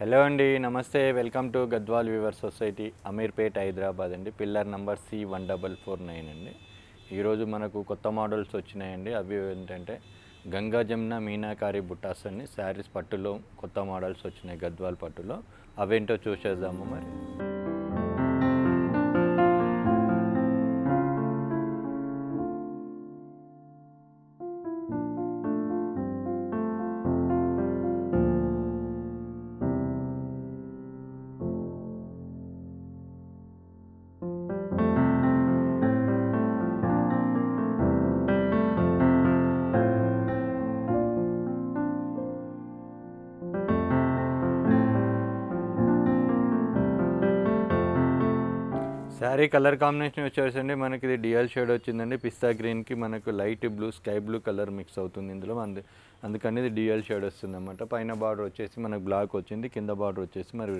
hello అండి నమస్తే welcome to Gadwal weaver society Ameerpet Hyderabad అండి pillar number C one double four nine అండి ఈరోజు మనకు కొత్త మోడల్స్ వచ్చినాయండి అవి ఏంటంటే గంగా జమున మీనాకారి బుట్టాస్ అండి శారీస్ పట్టులో కొత్త మోడల్స్ వచ్చినాయి గద్వాల్ పట్టులో అవేంటో చూసేద్దాము మరి కలర్ కాంబినేషన్ వచ్చేసండి మనకి ఇది డిఎల్ షేడ్ వచ్చిందండి పిస్తా గ్రీన్కి మనకు light blue sky blue colour mix అవుతుంది ఇందులో అందు అందుకని ఇది డిఎల్ షేడ్ వస్తుంది అనమాట పైన బార్డర్ వచ్చేసి మనకు బ్లాక్ వచ్చింది కింద బార్డర్ వచ్చేసి మరి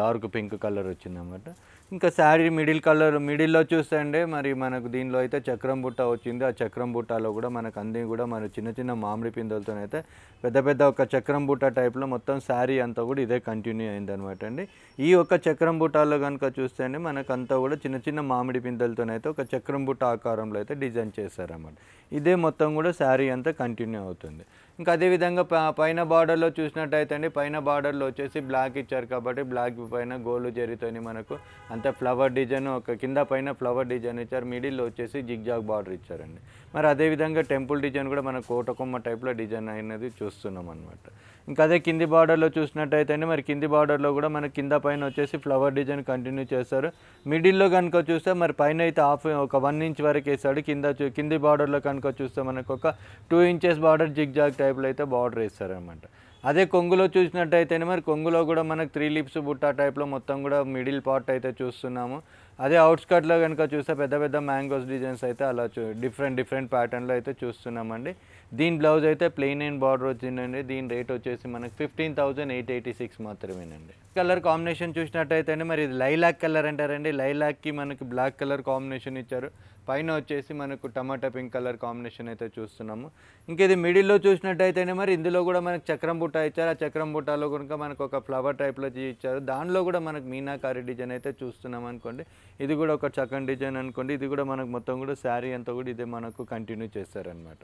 డార్క్ పింక్ కలర్ వచ్చింది అనమాట ఇంకా శారీ మిడిల్ కలర్ మిడిల్లో చూస్తే మరి మనకు దీనిలో అయితే చక్రం బుట్ట వచ్చింది ఆ చక్రం బుట్టలో కూడా మనకు అంది కూడా మన చిన్న చిన్న మామిడి పిందలతో అయితే పెద్ద పెద్ద ఒక చక్రం బుట్ట టైప్లో మొత్తం శారీ అంతా కూడా ఇదే కంటిన్యూ అయింది అనమాట అండి ఈ ఒక చక్రం బుట్టాలో కనుక చూస్తే అండి మనకు అంతా కూడా చిన్న చిన్న మామిడి పిందెలతోనైతే ఒక చక్రం బుట్ట ఆకారంలో అయితే డిజైన్ చేశారన్నమాట ఇదే మొత్తం కూడా శారీ అంతా కంటిన్యూ అవుతుంది ఇంకా అదేవిధంగా పైన బార్డర్లో చూసినట్టయితే అండి పైన బార్డర్లో వచ్చేసి బ్లాక్ ఇచ్చారు కాబట్టి బ్లాక్ పైన గోల్డ్ జరుగుతుంది మనకు అంతే ఫ్లవర్ డిజైన్ ఒక కింద పైన ఫ్లవర్ డిజైన్ ఇచ్చారు మిడిల్లో వచ్చేసి జిగ్జాగ్ బార్డర్ ఇచ్చారండి మరి అదేవిధంగా టెంపుల్ డిజైన్ కూడా మన కోటకొమ్మ టైప్లో డిజైన్ అయినది చూస్తున్నాం అనమాట ఇంకా అదే కింది బార్డర్లో చూసినట్టయితే మరి కింది బార్డర్లో కూడా మనకి కింద పైన వచ్చేసి ఫ్లవర్ డిజైన్ కంటిన్యూ చేస్తారు మిడిల్లో కనుక చూస్తే మరి పైన అయితే హాఫ్ ఒక వన్ ఇంచ్ వరకు వేస్తాడు కింద కింది బార్డర్లో కనుక చూస్తే మనకు ఒక two inches border zigzag టైప్లో అయితే బార్డర్ వేస్తారనమాట అదే కొంగులో చూసినట్టయితేనే మరి కొంగులో కూడా మనకు త్రీ లిప్స్ బుట్టా టైప్లో మొత్తం కూడా మిడిల్ పార్ట్ అయితే చూస్తున్నాము అదే అవుట్స్కట్లో కనుక చూస్తే పెద్ద పెద్ద మ్యాంగోస్ డిజైన్స్ అయితే అలా చూ డిఫరెంట్ డిఫరెంట్ ప్యాటర్న్లో అయితే చూస్తున్నామండి దీని బ్లౌజ్ అయితే ప్లెయిన్ అండ్ బార్డర్ వచ్చిందండి దీని రేట్ వచ్చేసి మనకి fifteen thousand eight eighty six మాత్రమేనండి కలర్ కాంబినేషన్ చూసినట్టయితేనే మరి ఇది లైలాక్ కలర్ అంటారండి లైలాక్కి మనకి బ్లాక్ కలర్ కాంబినేషన్ ఇచ్చారు పైన వచ్చేసి మనకు టమాటా పింక్ కలర్ కాంబినేషన్ అయితే చూస్తున్నాము ఇంకా ఇది మిడిల్లో చూసినట్టయితేనే మరి ఇందులో కూడా మనకు చక్రం బుట్ట ఇచ్చారు ఆ చక్రం బుట్టాలో కనుక మనకు ఒక ఫ్లవర్ టైప్లో ఇచ్చారు దానిలో కూడా మనకు మీనాకారి డిజైన్ అయితే చూస్తున్నాం అనుకోండి ఇది కూడా ఒక చక్కని డిజైన్ అనుకోండి ఇది కూడా మనకు మొత్తం కూడా శారీ అంతా కూడా ఇదే మనకు కంటిన్యూ చేస్తారనమాట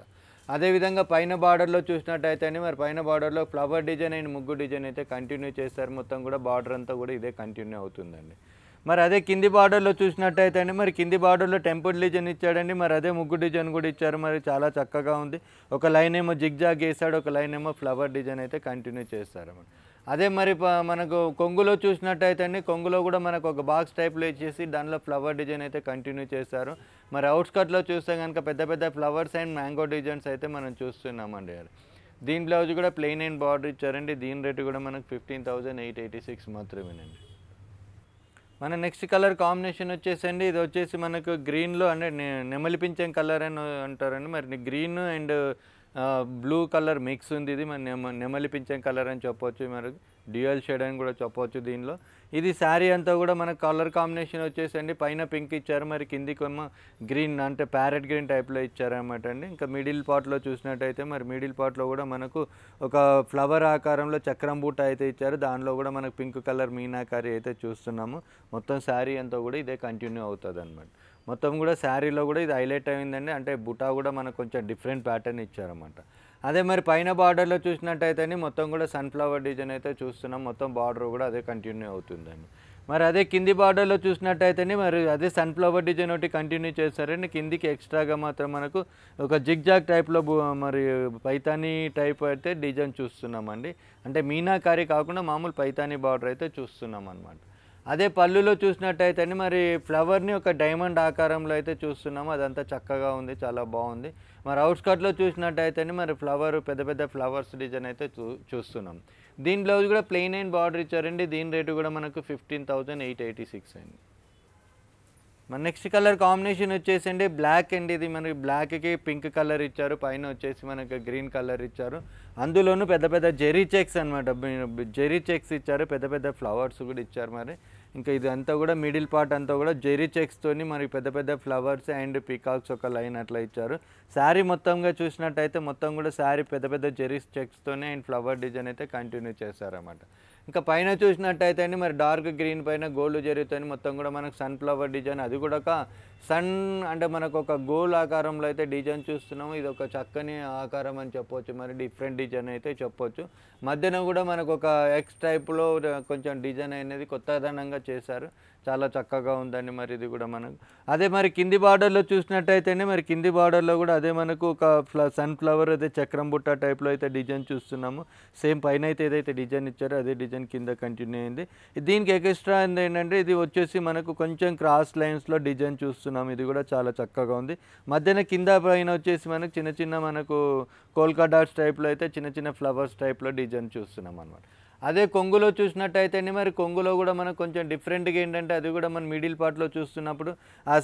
అదేవిధంగా పైన బార్డర్లో చూసినట్టయితేనే మరి పైన బార్డర్లో ఫ్లవర్ డిజైన్ అండ్ ముగ్గు డిజైన్ అయితే కంటిన్యూ చేస్తారు మొత్తం కూడా బార్డర్ అంతా కూడా ఇదే కంటిన్యూ అవుతుందండి మరి అదే కింది బార్డర్లో చూసినట్టయితే అండి మరి కింది బార్డర్లో టెంపుల్ డిజైన్ ఇచ్చాడండి మరి అదే ముగ్గు డిజైన్ కూడా ఇచ్చారు మరి చాలా చక్కగా ఉంది ఒక లైన్ ఏమో జిగ్జాగ్ వేసాడు ఒక లైన్ ఏమో ఫ్లవర్ డిజైన్ అయితే కంటిన్యూ చేస్తారు అదే మరి మనకు కొంగులో చూసినట్టయితే అండి కొంగులో కూడా మనకు ఒక బాక్స్ టైప్లో ఇచ్చేసి దానిలో ఫ్లవర్ డిజైన్ అయితే కంటిన్యూ చేస్తారు మరి అవుట్స్కట్లో చూస్తే కనుక పెద్ద పెద్ద ఫ్లవర్స్ అండ్ మ్యాంగో డిజైన్స్ అయితే మనం చూస్తున్నామండి దీని బ్లౌజ్ కూడా ప్లెయిన్ అండ్ బార్డర్ ఇచ్చారండి దీని రేటు కూడా మనకు fifteen thousand eight eighty six మాత్రమేనండి మన నెక్స్ట్ కలర్ కాంబినేషన్ వచ్చేసండి ఇది వచ్చేసి మనకు గ్రీన్లో అంటే నెమలిపించే కలర్ అని అంటారండి మరి green and blue colour mix ఉంది ఇది మన నెమ నెమలిపించే కలర్ అని చెప్పవచ్చు మరి డ్యూయల్ షేడ్ అని కూడా చెప్పవచ్చు దీనిలో ఇది శారీ అంతా కూడా మన కలర్ కాంబినేషన్ వచ్చేసండి పైన పింక్ ఇచ్చారు మరి కిందికేమో గ్రీన్ అంటే ప్యారెట్ గ్రీన్ టైప్లో ఇచ్చారనమాట అండి ఇంకా మిడిల్ పార్ట్లో చూసినట్టయితే మరి మిడిల్ పార్ట్లో కూడా మనకు ఒక ఫ్లవర్ ఆకారంలో చక్రం బూట అయితే ఇచ్చారు దానిలో కూడా మనకు పింక్ కలర్ మీనాకారి అయితే చూస్తున్నాము మొత్తం శారీ అంతా కూడా ఇదే కంటిన్యూ అవుతుంది అనమాట మొత్తం కూడా శారీలో కూడా ఇది హైలైట్ అయిందండి అంటే బుటా కూడా మనకు కొంచెం డిఫరెంట్ ప్యాటర్న్ ఇచ్చారన్నమాట అదే మరి పైన బార్డర్లో చూసినట్టయితేనే మొత్తం కూడా సన్ఫ్లవర్ డిజైన్ అయితే చూస్తున్నాం మొత్తం బార్డర్ కూడా అదే కంటిన్యూ అవుతుందండి మరి అదే కింది బార్డర్లో చూసినట్టయితేనే మరి అదే సన్ఫ్లవర్ డిజైన్ ఒకటి కంటిన్యూ చేస్తారండి కిందికి ఎక్స్ట్రాగా మాత్రం మనకు ఒక జిగ్జాగ్ టైప్లో మరి పైతానీ టైప్ అయితే డిజైన్ చూస్తున్నామండి అంటే మీనాకారి కాకుండా మామూలు పైతానీ బార్డర్ అయితే చూస్తున్నాం అనమాట అదే పళ్ళులో చూసినట్టయితే అండి మరి ఫ్లవర్ని ఒక డైమండ్ ఆకారంలో అయితే చూస్తున్నాం అదంతా చక్కగా ఉంది చాలా బాగుంది మరి అవుట్స్కట్లో చూసినట్టయితే అండి మరి ఫ్లవర్ పెద్ద పెద్ద ఫ్లవర్స్ డిజైన్ అయితే చూ చూస్తున్నాం దీని బ్లౌజ్ కూడా ప్లెయిన్ అండ్ బార్డర్ ఇచ్చారండి దీని రేటు కూడా మనకు ఫిఫ్టీన్ ఎయిట్ ఎయిటీ సిక్స్ అండి మన నెక్స్ట్ కలర్ కాంబినేషన్ వచ్చేసండి బ్లాక్ అండి ఇది మనకి బ్లాక్కి పింక్ కలర్ ఇచ్చారు పైన వచ్చేసి మనకి గ్రీన్ కలర్ ఇచ్చారు అందులోనూ పెద్ద పెద్ద జెరీ చెక్స్ అనమాట జెరీ చెక్స్ ఇచ్చారు పెద్ద పెద్ద ఫ్లవర్స్ కూడా ఇచ్చారు మరి ఇంకా ఇది అంతా కూడా మిడిల్ పార్ట్ అంతా కూడా జెరీ చెక్స్తో మరి పెద్ద పెద్ద ఫ్లవర్స్ అండ్ పీకాక్స్ ఒక లైన్ అట్లా ఇచ్చారు శారీ మొత్తంగా చూసినట్టయితే మొత్తం కూడా శారీ పెద్ద పెద్ద జెరీ చెక్స్తోనే అండ్ ఫ్లవర్ డిజైన్ అయితే కంటిన్యూ చేశారన్నమాట ఇంకా పైన చూసినట్టయితే అండి మరి డార్క్ గ్రీన్ పైన గోల్డ్ జరుగుతుంది మొత్తం కూడా మనకు సన్ఫ్లవర్ డిజైన్ అది కూడా ఒక సన్ అంటే మనకు ఒక గోల్ ఆకారంలో అయితే డిజైన్ చూస్తున్నాము ఇది ఒక చక్కని ఆకారం అని చెప్పొచ్చు మరి డిఫరెంట్ డిజైన్ అయితే చెప్పొచ్చు మధ్యన కూడా మనకు ఒక ఎక్స్ టైప్లో కొంచెం డిజైన్ అనేది కొత్తదనంగా చేశారు చాలా చక్కగా ఉందండి మరి ఇది కూడా మనకు అదే మరి కింది బార్డర్లో చూసినట్టయితేనే మరి కింది బార్డర్లో కూడా అదే మనకు ఒక సన్ఫ్లవర్ అదే చక్రం బుట్ట టైప్లో అయితే డిజైన్ చూస్తున్నాము సేమ్ పైన అయితే ఏదైతే డిజైన్ ఇచ్చారో అదే డిజైన్ కింద కంటిన్యూ అయింది దీనికి ఎక్స్ట్రా ఏంటంటే ఇది వచ్చేసి మనకు కొంచెం క్రాస్ లైన్స్లో డిజైన్ చూస్తున్నాము ఇది కూడా చాలా చక్కగా ఉంది మధ్యన కింద పైన వచ్చేసి మనకు చిన్న చిన్న మనకు కోల్కా డాట్స్ టైప్లో అయితే చిన్న చిన్న ఫ్లవర్స్ టైప్లో డిజైన్ చూస్తున్నాం అనమాట అదే కొంగులో చూసినట్టయితేనే మరి కొంగులో కూడా మనం కొంచెం డిఫరెంట్గా ఏంటంటే అది కూడా మనం మిడిల్ పార్ట్లో చూస్తున్నప్పుడు ఆ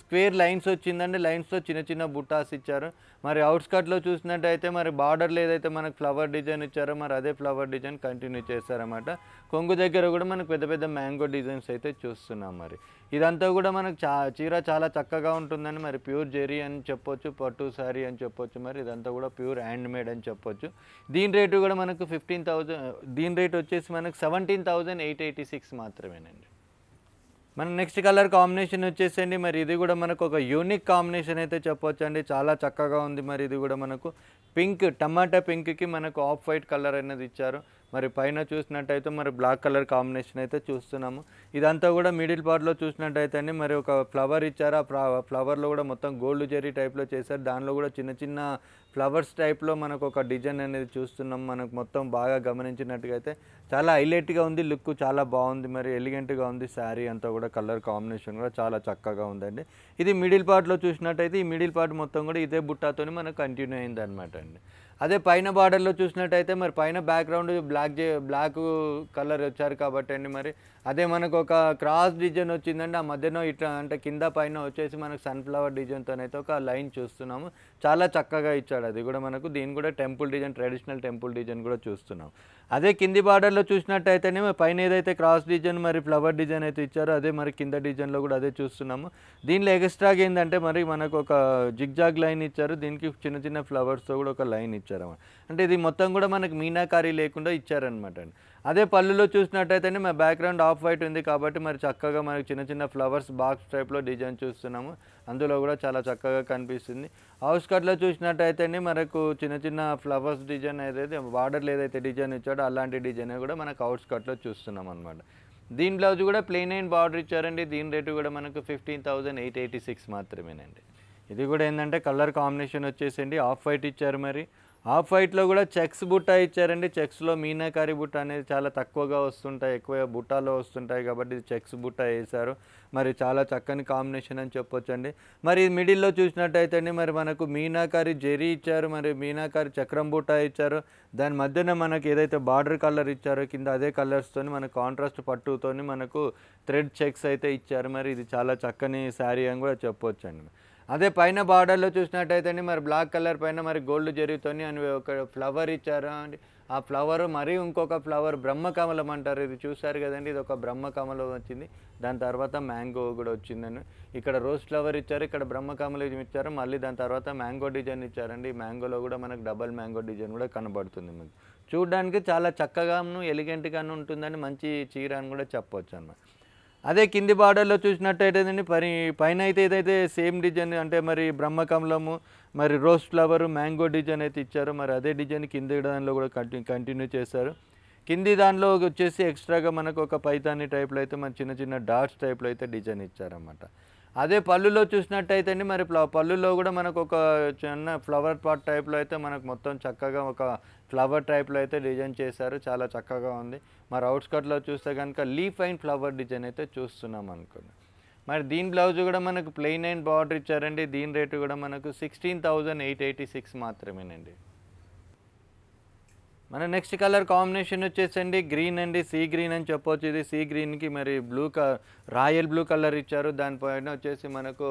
స్క్వేర్ లైన్స్ వచ్చిందంటే లైన్స్తో చిన్న చిన్న బుట్టాస్ ఇచ్చారు మరి అవుట్స్కట్లో చూసినట్టయితే మరి బార్డర్ ఏదైతే మనకు ఫ్లవర్ డిజైన్ ఇచ్చారో మరి అదే ఫ్లవర్ డిజైన్ కంటిన్యూ చేస్తారన్నమాట కొంగు దగ్గర కూడా మనకు పెద్ద పెద్ద మ్యాంగో డిజైన్స్ అయితే చూస్తున్నాం మరి ఇదంతా కూడా మనకు చా చీర చాలా చక్కగా ఉంటుందని మరి ప్యూర్ జెరీ అని చెప్పొచ్చు పట్టు శారీ అని చెప్పొచ్చు మరి ఇదంతా కూడా ప్యూర్ హ్యాండ్ మేడ్ అని చెప్పొచ్చు దీని రేటు కూడా మనకు ఫిఫ్టీన్ థౌజండ్ దీని రేట్ వచ్చేసి మనకు seventeen thousand eight eighty six మాత్రమేనండి మన నెక్స్ట్ కలర్ కాంబినేషన్ వచ్చేసండి మరి ఇది కూడా మనకు ఒక యూనిక్ కాంబినేషన్ అయితే చెప్పొచ్చు అండి చాలా చక్కగా ఉంది మరి ఇది కూడా మనకు పింక్ టమాటా పింక్కి మనకు ఆఫ్ వైట్ కలర్ అనేది ఇచ్చారు మరి పైన చూసినట్టయితే మరి బ్లాక్ కలర్ కాంబినేషన్ అయితే చూస్తున్నాము ఇదంతా కూడా మిడిల్ పార్ట్లో చూసినట్టయితే అండి మరి ఒక ఫ్లవర్ ఇచ్చారు ఆ ఫ్లవర్లో కూడా మొత్తం గోల్డ్ జెరీ టైప్లో చేశారు దానిలో కూడా చిన్న చిన్న ఫ్లవర్స్ టైప్లో మనకు ఒక డిజైన్ అనేది చూస్తున్నాం మనకు మొత్తం బాగా గమనించినట్టుగా అయితే చాలా హైలైట్గా ఉంది లుక్ చాలా బాగుంది మరి ఎలిగెంట్గా ఉంది శారీ అంతా కూడా కలర్ కాంబినేషన్ కూడా చాలా చక్కగా ఉందండి ఇది మిడిల్ పార్ట్లో చూసినట్టయితే ఈ మిడిల్ పార్ట్ మొత్తం కూడా ఇదే బుట్టాతోని మనకు కంటిన్యూ అయింది అనమాట అండి అదే పైన బార్డర్లో చూసినట్టయితే మరి పైన బ్యాక్గ్రౌండ్ బ్లాక్ బ్లాక్ కలర్ వచ్చారు కాబట్టి అండి మరి అదే మనకు ఒక క్రాస్ డిజైన్ వచ్చిందంటే ఆ మధ్యలో ఇట్లా అంటే కింద పైన వచ్చేసి మనకు సన్ఫ్లవర్ డిజైన్తోనైతే ఒక లైన్ చూస్తున్నాము చాలా చక్కగా ఇచ్చాడు అది కూడా మనకు దీని కూడా temple design traditional temple design కూడా చూస్తున్నాం అదే కింది బార్డర్లో చూసినట్టయితేనే పైన ఏదైతే క్రాస్ డిజైన్ మరి ఫ్లవర్ డిజైన్ అయితే ఇచ్చారో అదే మరి కింద డిజైన్లో కూడా అదే చూస్తున్నాము దీనిలో ఎక్స్ట్రాగా ఏంటంటే మరి మనకు ఒక జిగ్జాగ్ లైన్ ఇచ్చారు దీనికి చిన్న చిన్న ఫ్లవర్స్తో కూడా ఒక లైన్ ఇచ్చారు అంటే ఇది మొత్తం కూడా మనకు మీనాకారీ లేకుండా ఇచ్చారనమాట అండి అదే పళ్ళులో చూసినట్టయితేనే మా బ్యాక్గ్రౌండ్ ఆఫ్ వైట్ ఉంది కాబట్టి మరి చక్కగా మనకు చిన్న చిన్న ఫ్లవర్స్ బాక్స్ టైప్లో డిజైన్ చూస్తున్నాము అందులో కూడా చాలా చక్కగా కనిపిస్తుంది హౌస్ కట్లో చూసినట్టయితేనే మనకు చిన్న చిన్న ఫ్లవర్స్ డిజైన్ ఏదైతే బార్డర్ ఏదైతే డిజైన్ ఇచ్చాడో అలాంటి డిజైన్ కూడా మనకు హౌస్ కట్లో చూస్తున్నాం అనమాట దీని బ్లౌజ్ కూడా ప్లెయిన్ అయిన బార్డర్ ఇచ్చారండి దీని రేటు కూడా మనకు fifteen thousand eight eighty six మాత్రమేనండి ఇది కూడా ఏంటంటే కలర్ కాంబినేషన్ వచ్చేసండి ఆఫ్ వైట్ ఇచ్చారు మరి ఆఫ్ వైట్లో కూడా చెక్స్ బుట్ట ఇచ్చారండి చెక్స్లో మీనాకారి బుట్ట అనేది చాలా తక్కువగా వస్తుంటాయి ఎక్కువ బుట్టాలో వస్తుంటాయి కాబట్టి చెక్స్ బుట్ట వేశారు మరి చాలా చక్కని కాంబినేషన్ అని చెప్పొచ్చండి మరి మిడిల్లో చూసినట్టయితే అండి మరి మనకు మీనాకారి జెరి ఇచ్చారు మరి మీనాకారి చక్రం బుట్ట ఇచ్చారు దాని మధ్యన మనకి ఏదైతే బార్డర్ కలర్ ఇచ్చారో కింద అదే కలర్స్తో మన కాంట్రాస్ట్ పట్టుతో మనకు థ్రెడ్ చెక్స్ అయితే ఇచ్చారు మరి ఇది చాలా చక్కని శారీ అని కూడా చెప్పొచ్చండి అదే పైన బార్డర్లో చూసినట్టయితే అండి మరి బ్లాక్ కలర్ పైన మరి గోల్డ్ జరుగుతుంది అని ఒక ఫ్లవర్ ఇచ్చారా అండి ఆ ఫ్లవర్ మరీ ఇంకొక ఫ్లవర్ బ్రహ్మకమలం అంటారు ఇది చూసారు కదండి ఇది ఒక బ్రహ్మకమలం వచ్చింది దాని తర్వాత మ్యాంగో కూడా వచ్చిందని ఇక్కడ రోజ్ ఫ్లవర్ ఇచ్చారు ఇక్కడ బ్రహ్మకమలం ఇచ్చారు మళ్ళీ దాని తర్వాత మ్యాంగో డిజైన్ ఇచ్చారండి మ్యాంగోలో కూడా మనకు డబల్ మ్యాంగో డిజైన్ కూడా కనబడుతుంది మీకు చూడడానికి చాలా చక్కగాను ఎలిగెంట్గాను ఉంటుందని మంచి చీర అని కూడా చెప్పవచ్చు అన్నమాట అదే కింది బార్డర్లో చూసినట్టయితేనండి పరి పైన అయితే ఏదైతే సేమ్ డిజైన్ అంటే మరి బ్రహ్మకమలము మరి రోజ్ ఫ్లవరు మ్యాంగో డిజైన్ అయితే ఇచ్చారు మరి అదే డిజైన్ కింది దానిలో కూడా కంటి కంటిన్యూ చేశారు కింది దానిలో వచ్చేసి ఎక్స్ట్రాగా మనకు ఒక పైతాని టైప్లో అయితే మన చిన్న చిన్న డాట్స్ టైప్లో అయితే డిజైన్ ఇచ్చారన్నమాట అదే పళ్ళులో చూసినట్టయితే అండి మరి పళ్ళులో కూడా మనకు ఒక చిన్న ఫ్లవర్ పాట్ టైప్లో అయితే మనకు మొత్తం చక్కగా ఒక ఫ్లవర్ టైప్లో అయితే డిజైన్ చేశారు చాలా చక్కగా ఉంది మరి అవుట్స్కట్లో చూస్తే కనుక లీఫ్ అండ్ ఫ్లవర్ డిజైన్ అయితే చూస్తున్నాం అనుకున్నాం మరి దీని బ్లౌజ్ కూడా మనకు ప్లెయిన్ అండ్ బార్డర్ ఇచ్చారండి దీని రేటు కూడా మనకు sixteen thousand eight eighty six మాత్రమేనండి మన నెక్స్ట్ కలర్ కాంబినేషన్ వచ్చేసండి గ్రీన్ అండి సీ గ్రీన్ అని చెప్పవచ్చు ఇది సీ గ్రీన్కి మరి బ్లూ క రాయల్ బ్లూ కలర్ ఇచ్చారు దానిపైన వచ్చేసి మనకు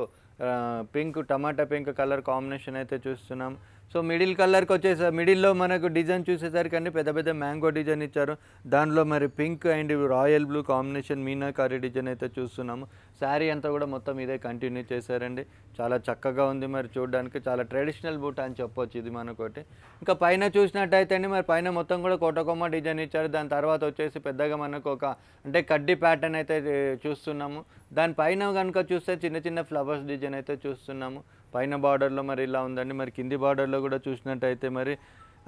pink tomato pink colour combination అయితే చూస్తున్నాం సో మిడిల్ కలర్కి వచ్చేసి మిడిల్లో మనకు డిజైన్ చూసేసరికి అండి పెద్ద పెద్ద మ్యాంగో డిజైన్ ఇచ్చారు దానిలో మరి pink and royal blue combination meenakari design అయితే చూస్తున్నాము శారీ అంతా కూడా మొత్తం ఇదే కంటిన్యూ చేశారండి చాలా చక్కగా ఉంది మరి చూడడానికి చాలా ట్రెడిషనల్ బూట్ అని చెప్పొచ్చు ఇది మనకోటి ఇంకా పైన చూసినట్టయితే అండి మరి పైన మొత్తం కూడా కోటకొమ్మ డిజైన్ ఇచ్చారు దాని తర్వాత వచ్చేసి పెద్దగా మనకు ఒక అంటే కడ్డీ ప్యాటర్న్ అయితే చూస్తున్నాము దానిపైన కనుక చూస్తే చిన్న చిన్న ఫ్లవర్స్ డిజైన్ అయితే చూస్తున్నాము పైన బార్డర్లో మరి ఇలా ఉందండి మరి కింది బార్డర్లో కూడా చూసినట్టయితే మరి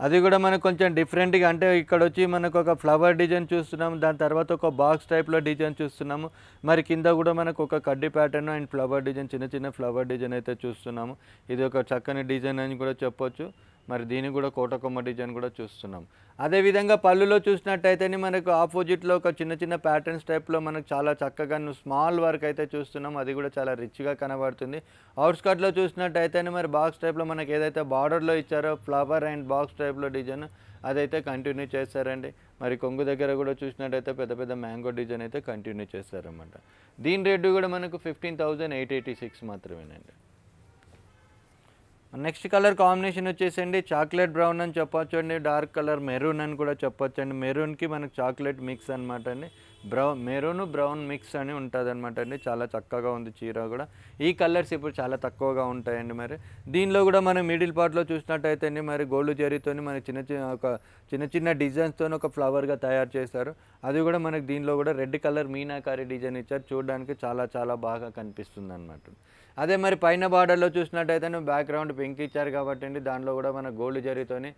అది కూడా మనకు కొంచెం డిఫరెంట్గా అంటే ఇక్కడ వచ్చి మనకు ఒక ఫ్లవర్ డిజైన్ చూస్తున్నాము దాని తర్వాత ఒక బాక్స్ టైప్లో డిజైన్ చూస్తున్నాము మరి కింద కూడా మనకు ఒక కడ్డీ ప్యాటర్న్ అండ్ ఫ్లవర్ డిజైన్ చిన్న చిన్న ఫ్లవర్ డిజైన్ అయితే చూస్తున్నాము ఇది ఒక చక్కని డిజైన్ అని కూడా చెప్పొచ్చు మరి దీన్ని కూడా కోటకొమ్మ డిజైన్ కూడా చూస్తున్నాం అదేవిధంగా పళ్ళులో చూసినట్టయితేనే మనకు ఆపోజిట్లో ఒక చిన్న చిన్న ప్యాటర్న్స్ టైప్లో మనకు చాలా చక్కగా స్మాల్ వర్క్ అయితే చూస్తున్నాం అది కూడా చాలా రిచ్గా కనబడుతుంది అవుట్స్కట్లో చూసినట్టయితేనే మరి బాక్స్ టైప్లో మనకు ఏదైతే బార్డర్లో ఇచ్చారో ఫ్లవర్ అండ్ బాక్స్ టైప్లో డిజైన్ అదైతే కంటిన్యూ చేస్తారండి మరి కొంగు దగ్గర కూడా చూసినట్టయితే పెద్ద పెద్ద మ్యాంగో డిజైన్ అయితే కంటిన్యూ చేస్తారన్నమాట దీని రేటు కూడా మనకు fifteen thousand eight eighty six మాత్రమేనండి నెక్స్ట్ కలర్ కాంబినేషన్ వచ్చేసండి చాక్లెట్ బ్రౌన్ అని చెప్పొచ్చు అండి డార్క్ కలర్ మెరూన్ అని కూడా చెప్పొచ్చు అండి మెరూన్కి మనకు చాక్లెట్ మిక్స్ అనమాట అండి బ్రౌన్ మెరూన్ బ్రౌన్ మిక్స్ అని ఉంటుంది అనమాట అండి చాలా చక్కగా ఉంది చీర కూడా ఈ కలర్స్ ఇప్పుడు చాలా తక్కువగా ఉంటాయండి మరి దీనిలో కూడా మనం మిడిల్ పార్ట్లో చూసినట్టయితే అండి మరి గోల్డ్ జరీతో మన చిన్న చిన్న ఒక చిన్న చిన్న డిజైన్స్తో ఒక ఫ్లవర్గా తయారు చేస్తారు అది కూడా మనకు దీనిలో కూడా రెడ్ కలర్ మీనాకారి డిజైన్ ఇచ్చారు చూడడానికి చాలా చాలా బాగా కనిపిస్తుంది అనమాట అదే మరి పైన బార్డర్లో చూసినట్టయితే బ్యాక్గ్రౌండ్ పింక్ ఇచ్చారు కాబట్టి అండి దానిలో కూడా మన గోల్డ్ జరీతోని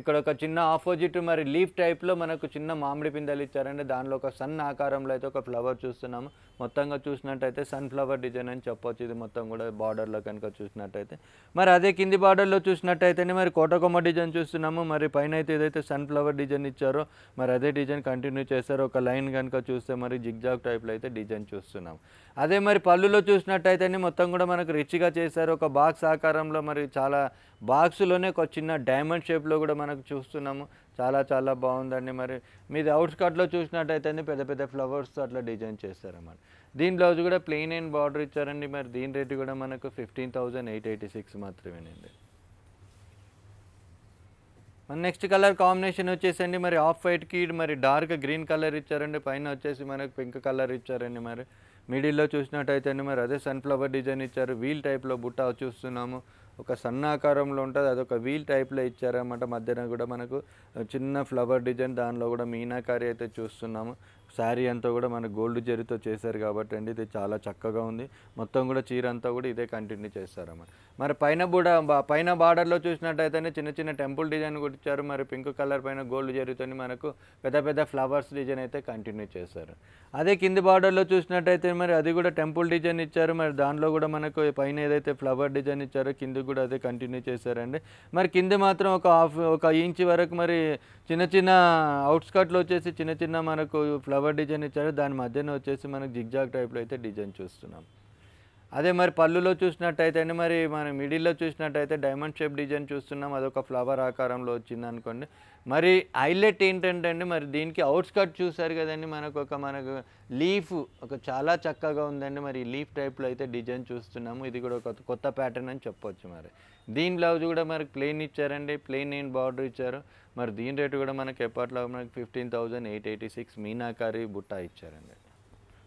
ఇక్కడ ఒక చిన్న ఆపోజిట్ మరి లీఫ్ టైప్లో మనకు చిన్న మామిడి పిందెలు ఇచ్చారండి దానిలో ఒక సన్ ఆకారంలో అయితే ఒక ఫ్లవర్ చూస్తున్నాము మొత్తంగా చూసినట్టయితే సన్ ఫ్లవర్ డిజైన్ అని చెప్పొచ్చు ఇది మొత్తం కూడా బార్డర్లో కనుక చూసినట్టయితే మరి అదే కింది బార్డర్లో చూసినట్టయితేనే మరి కోటకొమ్మ డిజైన్ చూస్తున్నాము మరి పైన అయితే ఏదైతే ఫ్లవర్ డిజైన్ ఇచ్చారో మరి అదే డిజైన్ కంటిన్యూ చేస్తారో ఒక లైన్ కనుక చూస్తే మరి జిగ్జాగ్ టైప్లో అయితే డిజైన్ చూస్తున్నాము అదే మరి పళ్ళులో చూసినట్టయితేనే మొత్తం కూడా మనకు రిచ్గా చేశారు ఒక బాక్స్ ఆకారంలో మరి చాలా బాక్స్లోనే ఒక చిన్న డైమండ్ షేప్లో కూడా మనకు చూస్తున్నాము చాలా చాలా బాగుందండి మరి మీది అవుట్స్కట్లో చూసినట్టయితే అండి పెద్ద పెద్ద ఫ్లవర్స్ అట్లా డిజైన్ చేస్తారన్నమాట దీని బ్లౌజ్ కూడా ప్లెయిన్ అండ్ బార్డర్ ఇచ్చారండి మరి దీని రేటు కూడా మనకు fifteen thousand eight eighty six మాత్రమేనండి నెక్స్ట్ కలర్ కాంబినేషన్ వచ్చేసండి మరి ఆఫ్ వైట్ వైట్కి మరి డార్క్ గ్రీన్ కలర్ ఇచ్చారండి పైన వచ్చేసి మనకు పింక్ కలర్ ఇచ్చారండి మరి మిడిల్లో చూసినట్టయితే అండి మరి అదే సన్ఫ్లవర్ డిజైన్ ఇచ్చారు వీల్ టైప్లో బుట్ట చూస్తున్నాము ఒక సన్నాకారంలో ఉంటుంది అదొక వీల్ టైప్లో ఇచ్చారన్నమాట మధ్యన కూడా మనకు చిన్న ఫ్లవర్ డిజైన్ దానిలో కూడా మీనాకారి అయితే చూస్తున్నాము శారీ అంతా కూడా మన గోల్డ్ జరితో చేశారు కాబట్టి అండి ఇది చాలా చక్కగా ఉంది మొత్తం కూడా చీర అంతా కూడా ఇదే కంటిన్యూ చేస్తారన్నమాట మరి పైన కూడా పైన బార్డర్లో చూసినట్టయితేనే చిన్న చిన్న టెంపుల్ డిజైన్ కూడా ఇచ్చారు మరి పింక్ కలర్ పైన గోల్డ్ జరీతో మనకు పెద్ద పెద్ద ఫ్లవర్స్ డిజైన్ అయితే కంటిన్యూ చేశారు అదే కింది బార్డర్లో చూసినట్టయితే మరి అది కూడా టెంపుల్ డిజైన్ ఇచ్చారు మరి దానిలో కూడా మనకు పైన ఏదైతే ఫ్లవర్ డిజైన్ ఇచ్చారో కింద కూడా అదే కంటిన్యూ చేశారండి మరి కింద మాత్రం ఒక హాఫ్ ఒక ఇంచ్ వరకు మరి చిన్న చిన్న అవుట్స్కట్లో వచ్చేసి చిన్న చిన్న మనకు ఫ్లవర్ ఫ్లవర్ డిజైన్ ఇచ్చారు దాని మధ్యన వచ్చేసి మనకు జిగ్జాగ్ టైప్లో అయితే డిజైన్ చూస్తున్నాం అదే మరి పళ్ళులో చూసినట్టయితే అండి మరి మనం మిడిల్లో చూసినట్టయితే డైమండ్ షేప్ డిజైన్ చూస్తున్నాం అదొక ఫ్లవర్ ఆకారంలో వచ్చింది అనుకోండి మరి హైలైట్ ఏంటంటే అండి మరి దీనికి అవుట్స్కట్ చూసారు కదండి మనకు ఒక మనకు లీఫ్ ఒక చాలా చక్కగా ఉందండి మరి లీఫ్ టైప్లో అయితే డిజైన్ చూస్తున్నాము ఇది కూడా ఒక కొత్త ప్యాటర్న్ అని చెప్పొచ్చు మరి దీని బ్లౌజ్ కూడా మరి ప్లెయిన్ ఇచ్చారండి ప్లెయిన్ ఏం బార్డర్ ఇచ్చారు మరి దీని రేటు కూడా మనకి ఎప్పట్లో మనకి fifteen thousand eight eighty six meenakari బుట్ట ఇచ్చారండి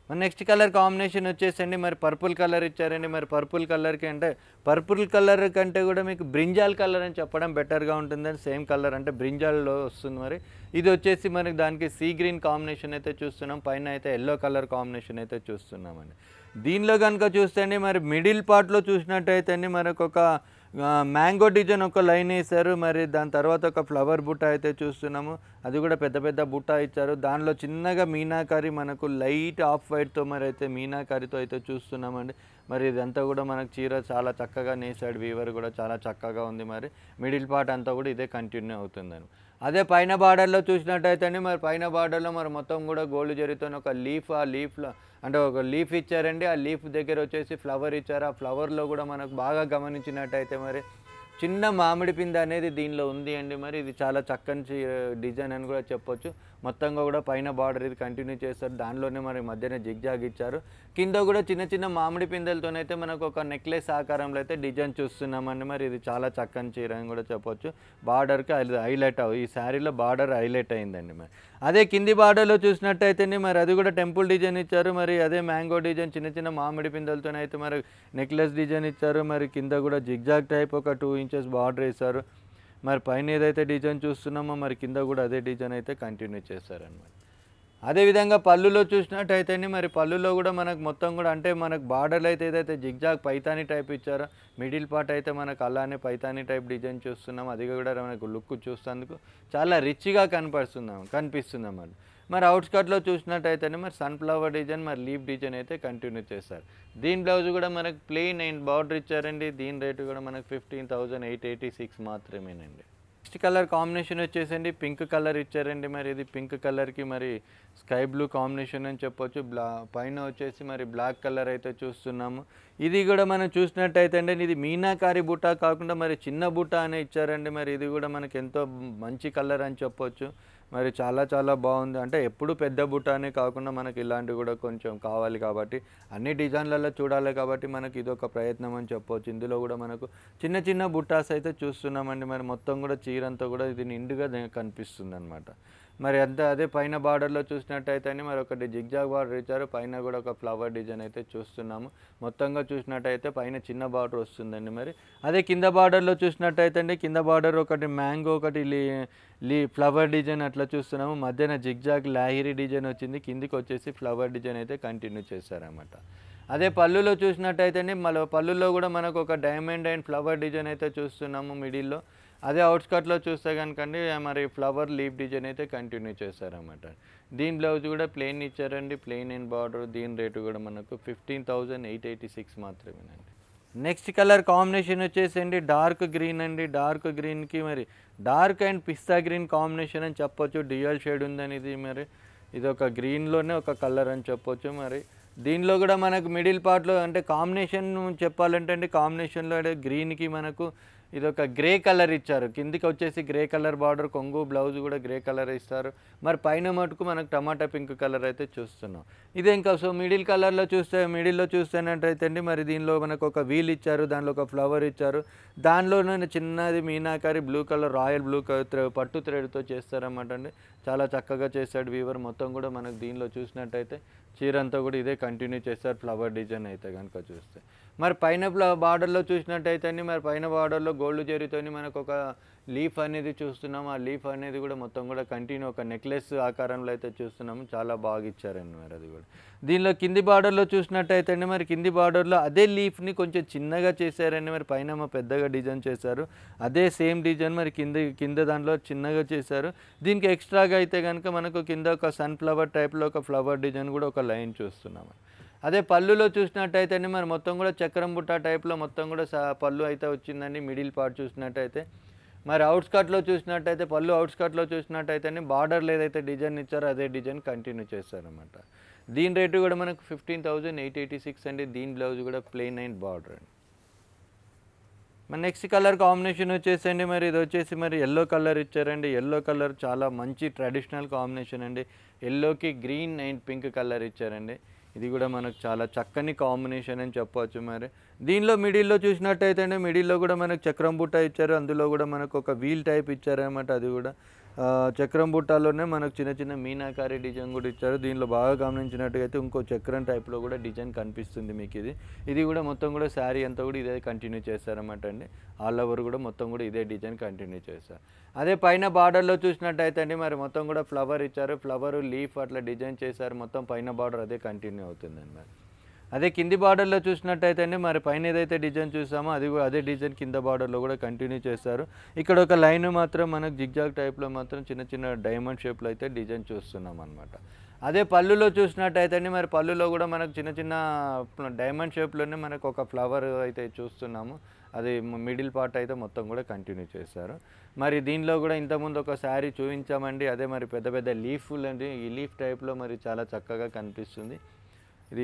మరి నెక్స్ట్ కలర్ కాంబినేషన్ వచ్చేసండి మరి పర్పుల్ కలర్ ఇచ్చారండి మరి పర్పుల్ కలర్కి అంటే పర్పుల్ కలర్ కంటే కూడా మీకు బ్రింజాల్ కలర్ అని చెప్పడం బెటర్గా ఉంటుందని సేమ్ కలర్ అంటే బ్రింజాల్లో వస్తుంది మరి ఇది వచ్చేసి మనకి దానికి సీ గ్రీన్ కాంబినేషన్ అయితే చూస్తున్నాం పైన అయితే ఎల్లో కలర్ కాంబినేషన్ అయితే చూస్తున్నామండి దీనిలో కనుక చూస్తే మరి మిడిల్ పార్ట్లో చూసినట్టయితే అండి మరొక మ్యాంగో డిజైన్ ఒక లైన్ వేశారు మరి దాని తర్వాత ఒక ఫ్లవర్ బుట్ట అయితే చూస్తున్నాము అది కూడా పెద్ద పెద్ద బుట్ట ఇచ్చారు దానిలో చిన్నగా మీనాకారి మనకు లైట్ ఆఫ్ వైట్తో మరి అయితే మీనాకారితో అయితే చూస్తున్నామండి మరి ఇదంతా కూడా మనకు చీర చాలా చక్కగా నేసాడు వీవర్ కూడా చాలా చక్కగా ఉంది మరి మిడిల్ పార్ట్ అంతా కూడా ఇదే కంటిన్యూ అవుతుందని అదే పైన బార్డర్లో చూసినట్టయితే అండి మరి పైన బార్డర్లో మరి మొత్తం కూడా గోల్డ్ జరుగుతున్న ఒక లీఫ్ ఆ లీఫ్లో అంటే ఒక లీఫ్ ఇచ్చారండి ఆ లీఫ్ దగ్గర వచ్చేసి ఫ్లవర్ ఇచ్చారు ఆ ఫ్లవర్లో కూడా మనకు బాగా గమనించినట్టయితే మరి చిన్న మామిడి పింద అనేది దీనిలో ఉంది అండి మరి ఇది చాలా చక్కని డిజైన్ అని కూడా చెప్పొచ్చు మొత్తంగా కూడా పైన బార్డర్ ఇది కంటిన్యూ చేస్తారు దానిలోనే మరి మధ్యన జిగ్జాగ్ ఇచ్చారు కింద కూడా చిన్న చిన్న మామిడి పిందెలతోనైతే మనకు ఒక నెక్లెస్ ఆకారంలో అయితే డిజైన్ చూస్తున్నామండి మరి ఇది చాలా చక్కని చీర అని కూడా చెప్పొచ్చు బార్డర్కి అది హైలైట్ అవు ఈ శారీలో బార్డర్ హైలైట్ అయిందండి మరి అదే కింది బార్డర్లో చూసినట్టయితేనే మరి అది కూడా టెంపుల్ డిజైన్ ఇచ్చారు మరి అదే మ్యాంగో డిజైన్ చిన్న చిన్న మామిడి పిందెలతోనైతే మరి నెక్లెస్ డిజైన్ ఇచ్చారు మరి కింద కూడా జిగ్జాగ్ టైప్ ఒక టూ ఇంచెస్ బార్డర్ వేశారు మరి పైన ఏదైతే డిజైన్ చూస్తున్నామో మరి కింద కూడా అదే డిజైన్ అయితే కంటిన్యూ చేస్తారనమాట అదేవిధంగా పళ్ళులో చూసినట్టయితేనే మరి పళ్ళులో కూడా మనకు మొత్తం కూడా అంటే మనకు బార్డర్లు అయితే ఏదైతే జిగ్జాగ్ పైతాని టైప్ ఇచ్చారో మిడిల్ పార్ట్ అయితే మనకు అలానే పైతాని టైప్ డిజైన్ చూస్తున్నాం అది కూడా మనకు లుక్ చూస్తేందుకు చాలా రిచ్గా కనపడుతున్నాం కనిపిస్తుంది అన్నమాట మరి అవుట్స్కట్లో చూసినట్టయితేనే మరి సన్ఫ్లవర్ డిజైన్ మరి లీఫ్ డిజైన్ అయితే కంటిన్యూ చేస్తారు దీని బ్లౌజ్ కూడా మనకు ప్లెయిన్ అండ్ బార్డర్ ఇచ్చారండి దీని రేటు కూడా మనకు fifteen thousand eight eighty six మాత్రమేనండి నెక్స్ట్ కలర్ కాంబినేషన్ వచ్చేసండి పింక్ కలర్ ఇచ్చారండి మరి ఇది పింక్ కలర్కి మరి స్కై బ్లూ కాంబినేషన్ అని చెప్పొచ్చు బ్లా పైన వచ్చేసి మరి బ్లాక్ కలర్ అయితే చూస్తున్నాము ఇది కూడా మనం చూసినట్టయితే అండి ఇది మీనాకారి బుట్ట కాకుండా మరి చిన్న బుట్ట అనే ఇచ్చారండి మరి ఇది కూడా మనకి ఎంతో మంచి కలర్ అని చెప్పొచ్చు మరి చాలా చాలా బాగుంది అంటే ఎప్పుడు పెద్ద బుట్టానే కాకుండా మనకి ఇలాంటివి కూడా కొంచెం కావాలి కాబట్టి అన్ని డిజైన్లలో చూడాలి కాబట్టి మనకి ఇదొక ప్రయత్నం అని చెప్పవచ్చు ఇందులో కూడా మనకు చిన్న చిన్న బుట్టాస్ అయితే చూస్తున్నామండి మరి మొత్తం కూడా చీరంతా కూడా ఇది నిండుగా కనిపిస్తుంది అనమాట మరి అంత అదే పైన బార్డర్లో చూసినట్టయితేనే మరి ఒకటి జిగ్జాగ్ బార్డర్ ఇచ్చారు పైన కూడా ఒక ఫ్లవర్ డిజైన్ అయితే చూస్తున్నాము మొత్తంగా చూసినట్టయితే పైన చిన్న బార్డర్ వస్తుందండి మరి అదే కింద బార్డర్లో చూసినట్టయితే అండి కింద బార్డర్ ఒకటి మ్యాంగో ఒకటి లీ లీ ఫ్లవర్ డిజైన్ అట్లా చూస్తున్నాము మధ్యన జిగ్జాగ్ లాహిరి డిజైన్ వచ్చింది కిందికి వచ్చేసి ఫ్లవర్ డిజైన్ అయితే కంటిన్యూ చేశారనమాట అదే పళ్ళులో చూసినట్టయితే అండి మళ్ళీ పళ్ళులో కూడా మనకు ఒక డైమండ్ అండ్ ఫ్లవర్ డిజైన్ అయితే చూస్తున్నాము మిడిల్లో అదే అవుట్స్కట్లో చూస్తే కనుకండి మరి ఫ్లవర్ లీఫ్ డిజైన్ అయితే కంటిన్యూ చేశారన్నమాట దీని బ్లౌజ్ కూడా ప్లెయిన్ ఇచ్చారండి ప్లెయిన్ అండ్ బార్డర్ దీని రేటు కూడా మనకు ఫిఫ్టీన్ ఎయిట్ ఎయిటీ సిక్స్ మాత్రమేనండి నెక్స్ట్ కలర్ కాంబినేషన్ వచ్చేసి డార్క్ గ్రీన్ అండి డార్క్ గ్రీన్కి మరి డార్క్ అండ్ పిస్తా గ్రీన్ కాంబినేషన్ అని చెప్పొచ్చు డ్యూయల్ షేడ్ ఉందని ఇది మరి ఇది ఒక గ్రీన్లోనే ఒక కలర్ అని చెప్పొచ్చు మరి దీనిలో కూడా మనకు మిడిల్ పార్ట్లో అంటే కాంబినేషన్ చెప్పాలంటే అండి కాంబినేషన్లో గ్రీన్కి మనకు ఇది ఒక గ్రే కలర్ ఇచ్చారు కిందికి వచ్చేసి గ్రే కలర్ బార్డర్ కొంగు బ్లౌజ్ కూడా గ్రే కలర్ ఇస్తారు మరి పైన మటుకు మనకు టమాటా పింక్ కలర్ అయితే చూస్తున్నాం ఇదేం ఇంకా సో మిడిల్ కలర్లో చూస్తే మిడిల్లో చూస్తేనట్టయితే అండి మరి దీనిలో మనకు ఒక వీల్ ఇచ్చారు దానిలో ఒక ఫ్లవర్ ఇచ్చారు దానిలో చిన్నది meenakari blue colour royal blue colour పట్టు థ్రెడ్తో చేస్తారన్నమాట అండి చాలా చక్కగా చేశాడు వీవర్ మొత్తం కూడా మనకు దీనిలో చూసినట్టయితే చీర అంతా కూడా ఇదే కంటిన్యూ చేస్తారు ఫ్లవర్ డిజైన్ అయితే కనుక చూస్తే మరి పైన బార్డర్లో చూసినట్టయితే మరి పైన బార్డర్లో గోల్డ్ జరీతోని మనకు ఒక లీఫ్ అనేది చూస్తున్నాము ఆ లీఫ్ అనేది కూడా మొత్తం కూడా కంటిన్యూ ఒక నెక్లెస్ ఆకారంలో అయితే చూస్తున్నాము చాలా బాగా ఇచ్చారండి మరి అది కూడా దీనిలో కింది బార్డర్లో చూసినట్టయితే అండి మరి కింది బార్డర్లో అదే లీఫ్ని కొంచెం చిన్నగా చేశారండి మరి పైన పెద్దగా డిజైన్ చేశారు అదే సేమ్ డిజైన్ మరి కింద కింద దాంట్లో చిన్నగా చేశారు దీనికి ఎక్స్ట్రాగా అయితే కనుక మనకు కింద ఒక సన్ఫ్లవర్ టైప్లో ఒక ఫ్లవర్ డిజైన్ కూడా ఒక లైన్ చూస్తున్నాము అదే పళ్ళులో చూసినట్టయితే మరి మొత్తం కూడా చక్రం బుట్ట టైప్లో మొత్తం కూడా పళ్ళు అయితే వచ్చిందండి మిడిల్ పార్ట్ చూసినట్టయితే మరి అవుట్స్కట్లో చూసినట్టయితే పళ్ళు అవుట్స్కట్లో చూసినట్టయితే బార్డర్ ఏదైతే డిజైన్ ఇచ్చారో అదే డిజైన్ కంటిన్యూ చేస్తారన్నమాట దీని రేటు కూడా మనకు ఫిఫ్టీన్ ఎయిట్ ఎయిటీ సిక్స్ అండి దీని బ్లౌజ్ కూడా ప్లెయిన్ అండ్ బార్డర్ అండి మన నెక్స్ట్ కలర్ కాంబినేషన్ వచ్చేసండి మరి ఇది వచ్చేసి మరి ఎల్లో కలర్ ఇచ్చారండి ఎల్లో కలర్ చాలా మంచి ట్రెడిషనల్ కాంబినేషన్ అండి ఎల్లోకి గ్రీన్ అండ్ పింక్ కలర్ ఇచ్చారండి ఇది కూడా మనకు చాలా చక్కని కాంబినేషన్ అని చెప్పవచ్చు మరి దీనిలో మిడిల్లో చూసినట్టయితేనే మిడిల్లో కూడా మనకు చక్రం బుట్ట ఇచ్చారు అందులో కూడా మనకు ఒక వీల్ టైప్ ఇచ్చారనమాట అది కూడా చక్రం బుట్టాలోనే మనకు చిన్న చిన్న మీనాకారి డిజైన్ కూడా ఇచ్చారు దీనిలో బాగా గమనించినట్టుగా ఇంకో చక్రం టైప్లో కూడా డిజైన్ కనిపిస్తుంది మీకు ఇది ఇది కూడా మొత్తం కూడా శారీ అంతా కూడా ఇదే కంటిన్యూ చేస్తారన్నమాట అండి ఆల్ ఓవర్ కూడా మొత్తం కూడా ఇదే డిజైన్ కంటిన్యూ చేస్తారు అదే పైన బార్డర్లో చూసినట్టయితే అండి మరి మొత్తం కూడా ఫ్లవర్ ఇచ్చారు ఫ్లవర్ లీఫ్ అట్లా డిజైన్ చేశారు మొత్తం పైన బార్డర్ అదే కంటిన్యూ అవుతుందండి మరి అదే కింది బార్డర్లో చూసినట్టయితే అండి మరి పైన ఏదైతే డిజైన్ చూసామో అది కూడా అదే డిజైన్ కింద బార్డర్లో కూడా కంటిన్యూ చేస్తారు ఇక్కడ ఒక లైన్ మాత్రం మనకు జిగ్జాగ్ టైప్లో మాత్రం చిన్న చిన్న డైమండ్ షేప్లో అయితే డిజైన్ చూస్తున్నాం అనమాట అదే పళ్ళులో చూసినట్టయితే అండి మరి పళ్ళులో కూడా మనకు చిన్న చిన్న డైమండ్ షేప్లోనే మనకు ఒక ఫ్లవర్ అయితే చూస్తున్నాము అది మిడిల్ పార్ట్ అయితే మొత్తం కూడా కంటిన్యూ చేశారు మరి దీనిలో కూడా ఇంతకుముందు ఒక శారీ చూపించామండి అదే మరి పెద్ద పెద్ద లీఫ్లు అండి ఈ లీఫ్ టైప్లో మరి చాలా చక్కగా కనిపిస్తుంది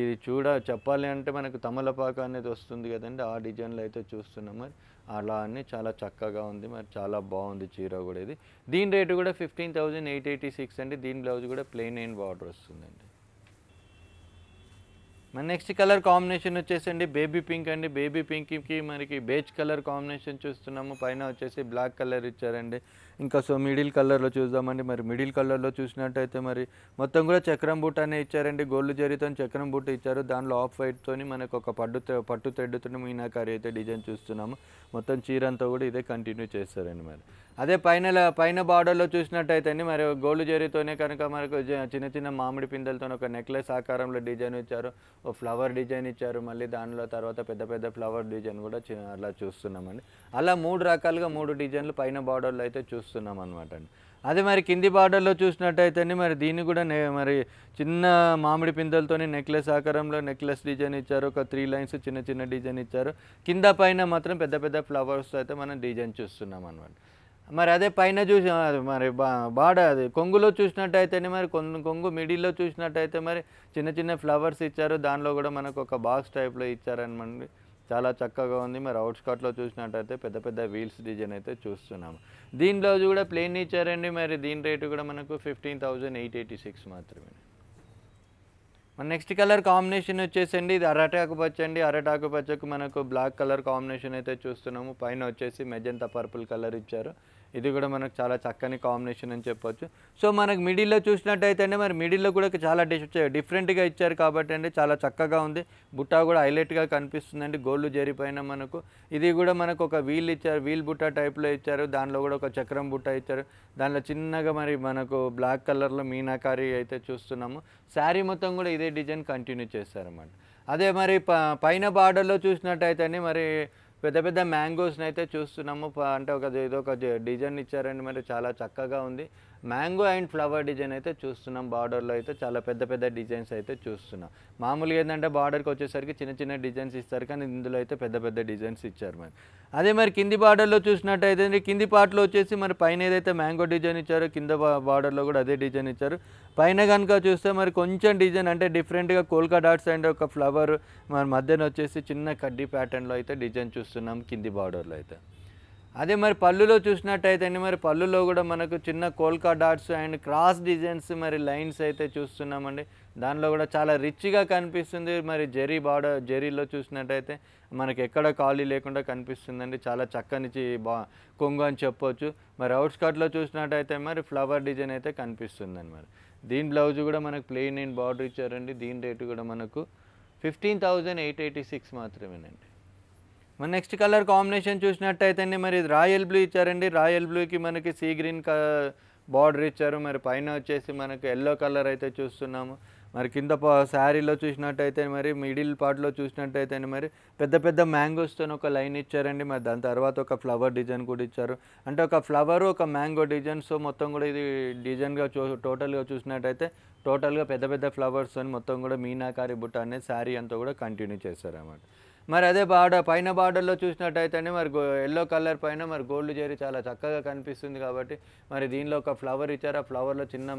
ఇది చూడ చెప్పాలి అంటే మనకు తమలపాక అనేది వస్తుంది కదండి ఆ డిజైన్లో అయితే చూస్తున్నాం మరి అలా అన్ని చాలా చక్కగా ఉంది మరి చాలా బాగుంది చీర కూడా ఇది దీని రేటు కూడా ఫిఫ్టీన్ ఎయిట్ ఎయిటీ సిక్స్ అండి దీని బ్లౌజ్ కూడా ప్లెయిన్ అండ్ బార్డర్ వస్తుందండి మరి నెక్స్ట్ కలర్ కాంబినేషన్ వచ్చేసండి బేబీ పింక్ అండి బేబీ పింక్కి మనకి బేజ్ కలర్ కాంబినేషన్ చూస్తున్నాము పైన వచ్చేసి బ్లాక్ కలర్ ఇచ్చారండి ఇంకా సో మిడిల్ కలర్లో చూద్దామండి మరి మిడిల్ కలర్లో చూసినట్టయితే మరి మొత్తం కూడా చక్రం బూట్ అనే ఇచ్చారండి గోల్డ్ జరితో చక్రం బూట్ ఇచ్చారు దానిలో ఆఫ్ వైట్తో మనకు ఒక పట్టు పట్టు తెడ్డుతో మీనాకారి అయితే డిజైన్ చూస్తున్నాము మొత్తం చీర అంతా కూడా ఇదే కంటిన్యూ చేస్తారండి మరి అదే పైన పైన బార్డర్లో చూసినట్టయితే అండి మరి గోల్డ్ జరితోనే కనుక మనకు చిన్న చిన్న మామిడి పిందెలతో ఒక నెక్లెస్ ఆకారంలో డిజైన్ ఇచ్చారు ఓ ఫ్లవర్ డిజైన్ ఇచ్చారు మళ్ళీ దానిలో తర్వాత పెద్ద పెద్ద ఫ్లవర్ డిజైన్ కూడా అలా చూస్తున్నామండి అలా మూడు రకాలుగా మూడు డిజైన్లు పైన బార్డర్లో అయితే చూస్తున్నాం చూస్తున్నాం అనమాట అండి అదే మరి కింది బార్డర్లో చూసినట్టయితే మరి దీన్ని కూడా మరి చిన్న మామిడి పిందెలతోని నెక్లెస్ ఆకారంలో నెక్లెస్ డిజైన్ ఇచ్చారు ఒక త్రీ లైన్స్ చిన్న చిన్న డిజైన్ ఇచ్చారు కింద పైన మాత్రం పెద్ద పెద్ద ఫ్లవర్స్ అయితే మనం డిజైన్ చూస్తున్నాం అనమాట మరి అదే పైన చూసి మరి బాడ అది కొంగులో చూసినట్టయితే మరి కొంగు మిడిల్లో చూసినట్టయితే మరి చిన్న చిన్న ఫ్లవర్స్ ఇచ్చారు దానిలో కూడా మనకు ఒక బాక్స్ టైప్లో ఇచ్చారనమాట చాలా చక్కగా ఉంది మరి అవుట్స్కట్లో చూసినట్టయితే పెద్ద పెద్ద వీల్స్ డిజైన్ అయితే చూస్తున్నాము దీనిలో కూడా ప్లేన్ ఇచ్చారండి మరి దీని రేటు కూడా మనకు ఫిఫ్టీన్ ఎయిట్ ఎయిటీ సిక్స్ మాత్రమే మన నెక్స్ట్ కలర్ కాంబినేషన్ వచ్చేసండి ఇది అరటాకు పచ్చ అండి అరటాకు పచ్చకు మనకు బ్లాక్ కలర్ కాంబినేషన్ అయితే చూస్తున్నాము పైన వచ్చేసి మెజంతా పర్పుల్ కలర్ ఇచ్చారు ఇది కూడా మనకు చాలా చక్కని కాంబినేషన్ అని చెప్పొచ్చు సో మనకు మిడిల్లో చూసినట్టయితే అండి మరి మిడిల్లో కూడా చాలా డిష్ డిఫరెంట్గా ఇచ్చారు కాబట్టి అండి చాలా చక్కగా ఉంది బుట్టా కూడా హైలైట్గా కనిపిస్తుందండి గోల్డ్ జరిపోయిన పైన మనకు ఇది కూడా మనకు ఒక వీల్ ఇచ్చారు వీల్ బుట్టా టైప్లో ఇచ్చారు దానిలో కూడా ఒక చక్రం బుట్టా ఇచ్చారు దానిలో చిన్నగా మరి మనకు బ్లాక్ కలర్లో మీనాకారి అయితే చూస్తున్నాము శారీ మొత్తం కూడా ఇదే డిజైన్ కంటిన్యూ చేస్తారన్నమాట అదే మరి పైన బార్డర్లో చూసినట్టయితే మరి పెద్ద పెద్ద మ్యాంగోస్ని అయితే చూస్తున్నాము అంటే ఒక ఏదో ఒక డిజైన్ ఇచ్చారండి మరి చాలా చక్కగా ఉంది మ్యాంగో అండ్ ఫ్లవర్ డిజైన్ అయితే చూస్తున్నాం బార్డర్లో అయితే చాలా పెద్ద పెద్ద డిజైన్స్ అయితే చూస్తున్నాం మామూలుగా ఏంటంటే బార్డర్కి వచ్చేసరికి చిన్న చిన్న డిజైన్స్ ఇస్తారు కానీ ఇందులో అయితే పెద్ద పెద్ద డిజైన్స్ ఇచ్చారు మరి అదే మరి కింది బార్డర్లో చూసినట్టయితే కింది పార్ట్లో వచ్చేసి మరి పైన ఏదైతే మ్యాంగో డిజైన్ ఇచ్చారో కింద బార్డర్లో కూడా అదే డిజైన్ ఇచ్చారు పైన కనుక చూస్తే మరి కొంచెం డిజైన్ అంటే డిఫరెంట్గా కోల్కా డాట్స్ అండ్ ఒక ఫ్లవర్ మరి మధ్యన వచ్చేసి చిన్న కడ్డీ ప్యాటర్న్లో అయితే డిజైన్ చూస్తున్నాం కింది బార్డర్లో అయితే అదే మరి పళ్ళులో చూసినట్టయితే అండి మరి పళ్ళులో కూడా మనకు చిన్న polka dots and cross designs మరి లైన్స్ అయితే చూస్తున్నామండి దానిలో కూడా చాలా రిచ్గా కనిపిస్తుంది మరి జెరీ బార్డర్ జెరీలో చూసినట్టయితే మనకి ఎక్కడ ఖాళీ లేకుండా కనిపిస్తుందండి చాలా చక్కనిచ్చి బా కొంగు అని చెప్పొచ్చు మరి అవుట్స్కట్లో చూసినట్టయితే మరి ఫ్లవర్ డిజైన్ అయితే కనిపిస్తుందండి మరి దీని బ్లౌజ్ కూడా మనకు ప్లెయిన్ అండ్ బార్డర్ ఇచ్చారండి దీని రేటు కూడా మనకు fifteen thousand eight eighty six మాత్రమేనండి మన నెక్స్ట్ కలర్ కాంబినేషన్ అండి మరి రాయల్ బ్లూ ఇచ్చారండి రాయల్ బ్లూకి మనకి సీ గ్రీన్ బార్డర్ ఇచ్చారు మరి పైన వచ్చేసి మనకు ఎల్లో కలర్ అయితే చూస్తున్నాము మరి కింద శారీలో చూసినట్టయితే మరి మిడిల్ పార్ట్లో చూసినట్టయితే మరి పెద్ద పెద్ద మ్యాంగోస్తో ఒక లైన్ ఇచ్చారండి మరి దాని తర్వాత ఒక ఫ్లవర్ డిజైన్ కూడా ఇచ్చారు అంటే ఒక ఫ్లవర్ ఒక మ్యాంగో డిజైన్ సో మొత్తం కూడా ఇది డిజైన్గా చూ టోటల్గా చూసినట్టయితే టోటల్గా పెద్ద పెద్ద ఫ్లవర్స్ అని మొత్తం కూడా మీనాకారి బుట్ట అనే శారీ అంతా కూడా కంటిన్యూ చేశారు అన్నమాట మరి అదే బార్డర్ పైన బార్డర్లో చూసినట్టయితేనే మరి ఎల్లో కలర్ పైన మరి గోల్డ్ జరి చాలా చక్కగా కనిపిస్తుంది కాబట్టి మరి దీనిలో ఒక ఫ్లవర్ ఇచ్చారు ఆ ఫ్లవర్లో చిన్న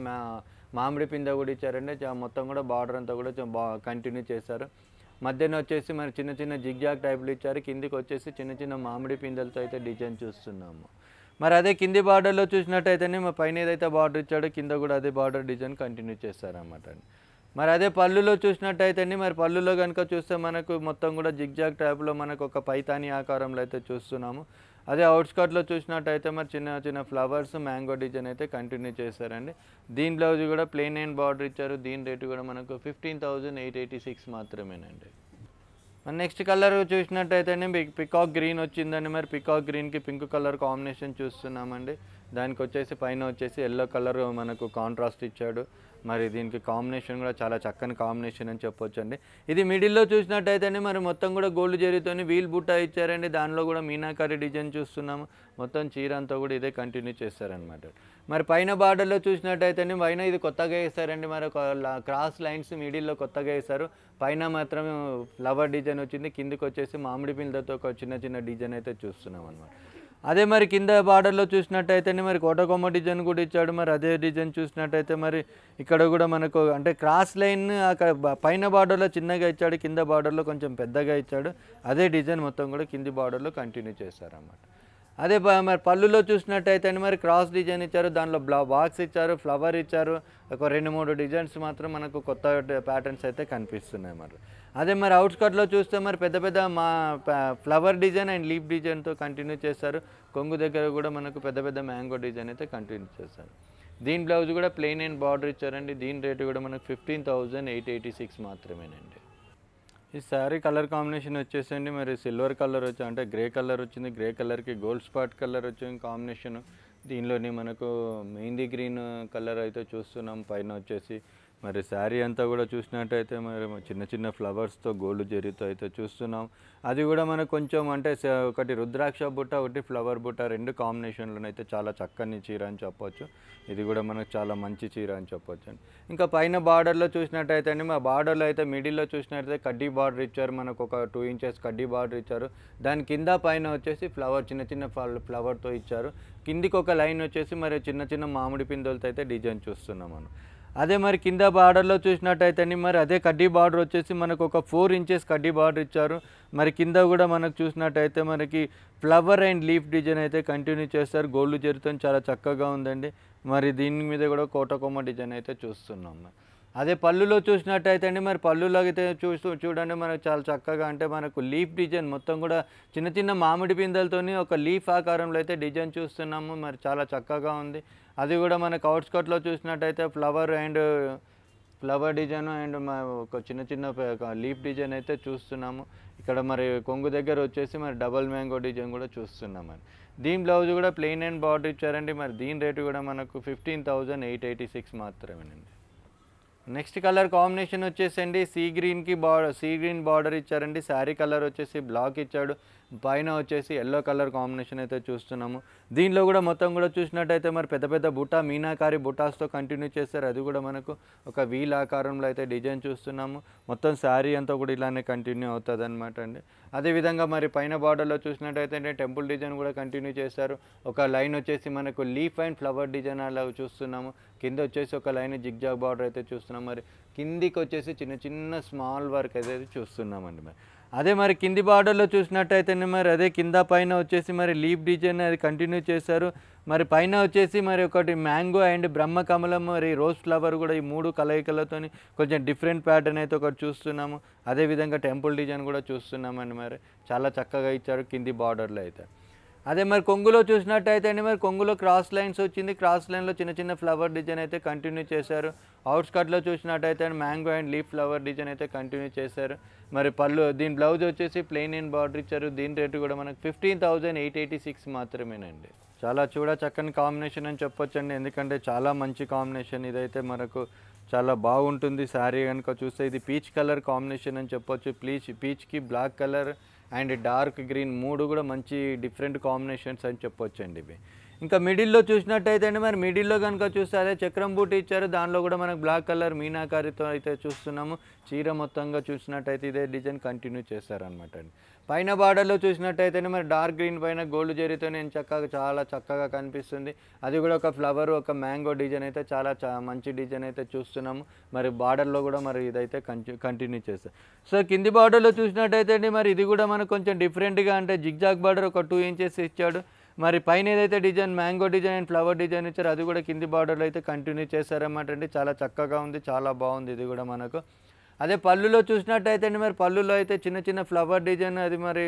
మామిడి పింద కూడా ఇచ్చారండి మొత్తం కూడా బార్డర్ అంతా కూడా కంటిన్యూ చేశారు మధ్యన వచ్చేసి మరి చిన్న చిన్న జిగ్జాగ్ టైప్లు ఇచ్చారు కిందికి వచ్చేసి చిన్న చిన్న మామిడి పిందెలతో అయితే డిజైన్ చూస్తున్నాము మరి అదే కింది బార్డర్లో చూసినట్టయితేనే మా పైన ఏదైతే బార్డర్ ఇచ్చాడో కింద కూడా అదే బార్డర్ డిజైన్ కంటిన్యూ చేస్తారన్నమాట అండి మరి అదే పళ్ళులో చూసినట్టయితే అండి మరి పళ్ళులో కనుక చూస్తే మనకు మొత్తం కూడా జిగ్జాగ్ టైప్లో మనకు ఒక పైతాని ఆకారంలో అయితే చూస్తున్నాము అదే అవుట్స్కట్లో చూసినట్టయితే మరి చిన్న చిన్న ఫ్లవర్స్ మ్యాంగో డిజైన్ అయితే కంటిన్యూ చేస్తారండి దీని బ్లౌజ్ కూడా ప్లెయిన్ అండ్ బార్డర్ ఇచ్చారు దీని రేటు కూడా మనకు fifteen thousand eight eighty six మాత్రమేనండి మరి నెక్స్ట్ కలర్ చూసినట్టయితేనే పికాక్ గ్రీన్ వచ్చిందండి మరి పికాక్ గ్రీన్కి పింక్ కలర్ కాంబినేషన్ చూస్తున్నామండి దానికి వచ్చేసి పైన వచ్చేసి ఎల్లో కలర్ మనకు కాంట్రాస్ట్ ఇచ్చాడు మరి దీనికి కాంబినేషన్ కూడా చాలా చక్కని కాంబినేషన్ అని చెప్పొచ్చండి ఇది మిడిల్లో చూసినట్టయితేనే మరి మొత్తం కూడా గోల్డ్ జరీతోని వీల్ బుట్ట ఇచ్చారండి దానిలో కూడా మీనాకారి డిజైన్ చూస్తున్నాము మొత్తం చీర అంతా కూడా ఇదే కంటిన్యూ చేస్తారనమాట మరి పైన బార్డర్లో చూసినట్టయితేనే పైన ఇది కొత్తగా వేస్తారండి మరి క్రాస్ లైన్స్ మిడిల్లో కొత్తగా వేస్తారు పైన మాత్రం ఫ్లవర్ డిజైన్ వచ్చింది కిందకి వచ్చేసి మామిడి పిల్లలతో ఒక చిన్న చిన్న డిజైన్ అయితే చూస్తున్నాం అనమాట అదే మరి కింద బార్డర్లో చూసినట్టయితేనే మరి కోటకొమ్మ డిజైన్ కూడా ఇచ్చాడు మరి అదే డిజైన్ చూసినట్టయితే మరి ఇక్కడ కూడా మనకు అంటే క్రాస్ లైన్ అక్కడ పైన బార్డర్లో చిన్నగా ఇచ్చాడు కింద బార్డర్లో కొంచెం పెద్దగా ఇచ్చాడు అదే డిజైన్ మొత్తం కూడా కింది బార్డర్లో కంటిన్యూ చేస్తారన్నమాట అదే మరి పళ్ళులో చూసినట్టయితే మరి క్రాస్ డిజైన్ ఇచ్చారు దానిలో బ్లా బాక్స్ ఇచ్చారు ఫ్లవర్ ఇచ్చారు ఒక రెండు మూడు డిజైన్స్ మాత్రం మనకు కొత్త ప్యాటర్న్స్ అయితే కనిపిస్తున్నాయి మరి అదే మరి అవుట్స్కట్లో చూస్తే మరి పెద్ద పెద్ద మా ఫ్లవర్ డిజైన్ అండ్ లీఫ్ డిజైన్తో కంటిన్యూ చేస్తారు కొంగు దగ్గర కూడా మనకు పెద్ద పెద్ద మ్యాంగో డిజైన్ అయితే కంటిన్యూ చేస్తారు దీని బ్లౌజ్ కూడా ప్లెయిన్ అండ్ బార్డర్ ఇచ్చారండి దీని రేటు కూడా మనకు fifteen thousand eight eighty six మాత్రమేనండి ఈ శారీ కలర్ కాంబినేషన్ వచ్చేసండి మరి సిల్వర్ కలర్ వచ్చి అంటే గ్రే కలర్ వచ్చింది గ్రే కలర్కి గోల్డ్ స్పాట్ కలర్ వచ్చింది కాంబినేషన్ దీనిలోని మనకు మెహందీ గ్రీన్ కలర్ అయితే చూస్తున్నాం పైన వచ్చేసి మరి శారీ అంతా కూడా చూసినట్టయితే మరి చిన్న చిన్న ఫ్లవర్స్తో గోల్డ్ జరీతో అయితే చూస్తున్నాం అది కూడా మనకు కొంచెం అంటే ఒకటి రుద్రాక్ష బుట్ట ఒకటి ఫ్లవర్ బుట్ట రెండు కాంబినేషన్లోనైతే చాలా చక్కని చీర అని చెప్పొచ్చు ఇది కూడా మనకు చాలా మంచి చీర అని చెప్పొచ్చు అండి ఇంకా పైన బార్డర్లో చూసినట్టయితే అండి మా బార్డర్లో అయితే మిడిల్లో చూసినట్టయితే కడ్డీ బార్డర్ ఇచ్చారు మనకు ఒక టూ ఇంచెస్ కడ్డీ బార్డర్ ఇచ్చారు దాని కింద పైన వచ్చేసి ఫ్లవర్ చిన్న చిన్న ఫ్లవర్తో ఇచ్చారు కిందికి ఒక లైన్ వచ్చేసి మరి చిన్న చిన్న మామిడి పిందులతో అయితే డిజైన్ చూస్తున్నాం మనం అదే మరి కింద బార్డర్లో చూసినట్టయితేనే మరి అదే కడ్డీ బార్డర్ వచ్చేసి మనకు ఒక ఫోర్ ఇంచెస్ కడ్డీ బార్డర్ ఇచ్చారు మరి కింద కూడా మనకు చూసినట్టయితే మనకి ఫ్లవర్ అండ్ లీఫ్ డిజైన్ అయితే కంటిన్యూ చేస్తారు గోల్డ్ జరుగుతుంది చాలా చక్కగా ఉందండి మరి దీని మీద కూడా కోటకొమ్మ డిజైన్ అయితే చూస్తున్నాం అదే పళ్ళులో చూసినట్టయితే అండి మరి పళ్ళులో అయితే చూస్తూ చూడండి మనకు చాలా చక్కగా అంటే మనకు లీఫ్ డిజైన్ మొత్తం కూడా చిన్న చిన్న మామిడి పిందెలతోని ఒక లీఫ్ ఆకారంలో అయితే డిజైన్ చూస్తున్నాము మరి చాలా చక్కగా ఉంది అది కూడా మనకు అవుట్స్కట్లో చూసినట్టయితే flower and flower design and ఒక చిన్న చిన్న లీఫ్ డిజైన్ అయితే చూస్తున్నాము ఇక్కడ మరి కొంగు దగ్గర వచ్చేసి మరి డబల్ మ్యాంగో డిజైన్ కూడా చూస్తున్నాం దీని బ్లౌజ్ కూడా ప్లెయిన్ అండ్ బార్డర్ ఇచ్చారండి మరి దీని రేటు కూడా మనకు fifteen thousand eight eighty six మాత్రమేనండి నెక్స్ట్ కలర్ కాంబినేషన్ వచ్చేసండి సీ గ్రీన్కి బార్ సీ గ్రీన్ బార్డర్ ఇచ్చారండి శారీ కలర్ వచ్చేసి బ్లాక్ ఇచ్చాడు పైన వచ్చేసి ఎల్లో కలర్ కాంబినేషన్ అయితే చూస్తున్నాము దీనిలో కూడా మొత్తం కూడా చూసినట్టయితే మరి పెద్ద పెద్ద బుట్ట మీనాకారి బుటాస్తో కంటిన్యూ చేస్తారు అది కూడా మనకు ఒక వీల్ ఆకారంలో అయితే డిజైన్ చూస్తున్నాము మొత్తం శారీ అంతా కూడా ఇలానే కంటిన్యూ అవుతుంది అనమాట అండి అదేవిధంగా మరి పైన బార్డర్లో చూసినట్టయితే టెంపుల్ డిజైన్ కూడా కంటిన్యూ చేస్తారు ఒక లైన్ వచ్చేసి మనకు లీఫ్ అండ్ ఫ్లవర్ డిజైన్ అలా చూస్తున్నాము కింద వచ్చేసి ఒక లైన్ జిగ్జాగ్ బార్డర్ అయితే చూస్తున్నాం మరి కిందికి వచ్చేసి చిన్న చిన్న స్మాల్ వర్క్ అయితే చూస్తున్నామండి మరి అదే మరి కింది బార్డర్లో చూసినట్టయితేనే మరి అదే కింద పైన వచ్చేసి మరి లీప్ డిజైన్ అది కంటిన్యూ చేశారు మరి పైన వచ్చేసి మరి ఒకటి మ్యాంగో అండ్ బ్రహ్మ కమలం మరి రోజ్ ఫ్లవర్ కూడా ఈ మూడు కలయికలతో కొంచెం డిఫరెంట్ ప్యాటర్న్ అయితే ఒకటి చూస్తున్నాము అదేవిధంగా టెంపుల్ డిజైన్ కూడా చూస్తున్నామండి మరి చాలా చక్కగా ఇచ్చారు కింది బార్డర్లో అయితే అదే మరి కొంగులో చూసినట్టయితే అండి మరి కొంగులో క్రాస్ లైన్స్ వచ్చింది క్రాస్ లైన్లో చిన్న చిన్న ఫ్లవర్ డిజైన్ అయితే కంటిన్యూ చేశారు అవుట్స్కట్లో చూసినట్టయితే mango and leaf flower design అయితే కంటిన్యూ చేశారు మరి పళ్ళు దీని బ్లౌజ్ వచ్చేసి ప్లెయిన్ అండ్ బార్డర్ ఇచ్చారు దీని రేటు కూడా మనకు ఫిఫ్టీన్ ఎయిట్ ఎయిటీ సిక్స్ మాత్రమేనండి చాలా చూడ చక్కని కాంబినేషన్ అని చెప్పొచ్చండి ఎందుకంటే చాలా మంచి కాంబినేషన్ ఇదైతే మనకు చాలా బాగుంటుంది శారీ కనుక చూస్తే ఇది పీచ్ కలర్ కాంబినేషన్ అని చెప్పొచ్చు ప్లీచ్ పీచ్కి black colour and dark green మూడు కూడా మంచి డిఫరెంట్ కాంబినేషన్స్ అని చెప్పొచ్చండి ఇవి ఇంకా మిడిల్లో చూసినట్టయితే అండి మరి మిడిల్లో కనుక చూస్తే అదే చక్రం బూట్ ఇచ్చారు దానిలో కూడా మనకు బ్లాక్ కలర్ మీనాకారితో అయితే చూస్తున్నాము చీర మొత్తంగా చూసినట్టయితే ఇదే డిజైన్ కంటిన్యూ చేస్తారనమాట అండి పైన బార్డర్లో చూసినట్టయితేనే మరి డార్క్ గ్రీన్ పైన గోల్డ్ జరితో నేను చక్కగా చాలా చక్కగా కనిపిస్తుంది అది కూడా ఒక ఫ్లవర్ ఒక మ్యాంగో డిజైన్ అయితే చాలా మంచి డిజైన్ అయితే చూస్తున్నాము మరి బార్డర్లో కూడా మరి ఇదైతే కంటిన్యూ చేస్తాం సో కింది బార్డర్లో చూసినట్టయితే మరి ఇది కూడా మనకు కొంచెం డిఫరెంట్గా అంటే జిగ్జాగ్ బార్డర్ ఒక టూ ఇంచెస్ ఇచ్చాడు మరి పైన ఏదైతే design mango design and flower design ఇచ్చారో అది కూడా కింది బార్డర్లో అయితే కంటిన్యూ చేశారన్నమాట అండి చాలా చక్కగా ఉంది చాలా బాగుంది ఇది కూడా మనకు అదే పళ్ళులో చూసినట్టయితే అండి మరి పళ్ళులో అయితే చిన్న చిన్న ఫ్లవర్ డిజైన్ అది మరి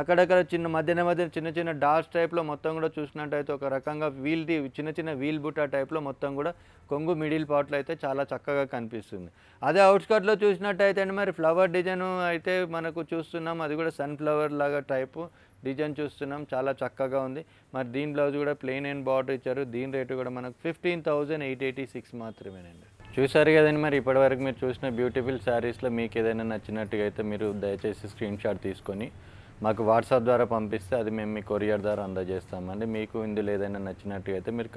అక్కడక్కడ చిన్న మధ్యన మధ్యన చిన్న చిన్న డాస్ టైప్లో మొత్తం కూడా చూసినట్టయితే ఒక రకంగా వీల్ చిన్న చిన్న వీల్ బుటా టైప్లో మొత్తం కూడా కొంగు మిడిల్ పార్ట్లో అయితే చాలా చక్కగా కనిపిస్తుంది అదే అవుట్స్కట్లో చూసినట్టయితే అండి మరి ఫ్లవర్ డిజైన్ అయితే మనకు చూస్తున్నాం అది కూడా సన్ఫ్లవర్ లాగా టైపు డిజైన్ చూస్తున్నాం చాలా చక్కగా ఉంది మరి దీని బ్లౌజ్ కూడా ప్లెయిన్ అండ్ బార్డర్ ఇచ్చారు దీని రేటు కూడా మనకు fifteen thousand eight eighty six మాత్రమేనండి చూసారు కదండి మరి ఇప్పటివరకు మీరు చూసిన బ్యూటిఫుల్ శారీస్లో మీకు ఏదైనా నచ్చినట్టుగా అయితే మీరు దయచేసి స్క్రీన్ షాట్ తీసుకొని మాకు వాట్సాప్ ద్వారా పంపిస్తే అది మేము మీ కొరియర్ ద్వారా అందజేస్తామండి మీకు ఇందులో ఏదైనా నచ్చినట్టుగా అయితే మీరు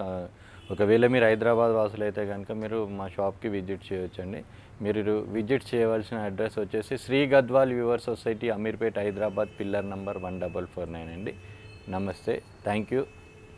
ఒకవేళ మీరు హైదరాబాద్ వాసులు అయితే కనుక మీరు మా షాప్కి విజిట్ చేయొచ్చండి మీరు విజిట్ చేయవలసిన అడ్రస్ వచ్చేసి Shri Gadwal weaver society Ameerpet Hyderabad pillar number one double four nine అండి నమస్తే థ్యాంక్ యూ